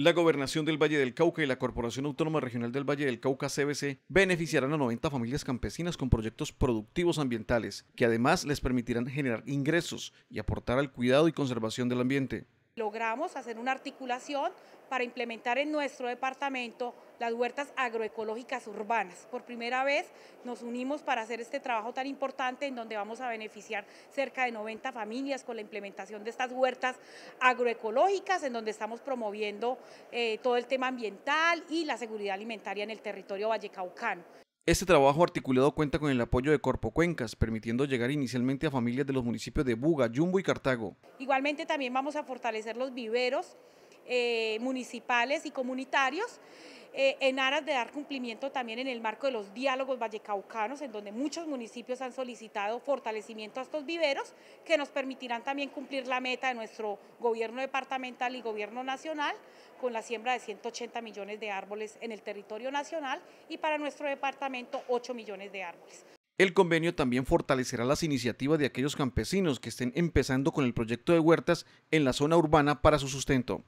La Gobernación del Valle del Cauca y la Corporación Autónoma Regional del Valle del Cauca CBC beneficiarán a 90 familias campesinas con proyectos productivos ambientales, que además les permitirán generar ingresos y aportar al cuidado y conservación del ambiente. Logramos hacer una articulación para implementar en nuestro departamento las huertas agroecológicas urbanas. Por primera vez nos unimos para hacer este trabajo tan importante en donde vamos a beneficiar cerca de 90 familias con la implementación de estas huertas agroecológicas, en donde estamos promoviendo eh, todo el tema ambiental y la seguridad alimentaria en el territorio vallecaucano. Este trabajo articulado cuenta con el apoyo de Corpo Cuencas, permitiendo llegar inicialmente a familias de los municipios de Buga, Yumbo y Cartago. Igualmente también vamos a fortalecer los viveros eh, municipales y comunitarios. Eh, en aras de dar cumplimiento también en el marco de los diálogos vallecaucanos, en donde muchos municipios han solicitado fortalecimiento a estos viveros, que nos permitirán también cumplir la meta de nuestro gobierno departamental y gobierno nacional, con la siembra de 180 millones de árboles en el territorio nacional y para nuestro departamento 8 millones de árboles. El convenio también fortalecerá las iniciativas de aquellos campesinos que estén empezando con el proyecto de huertas en la zona urbana para su sustento.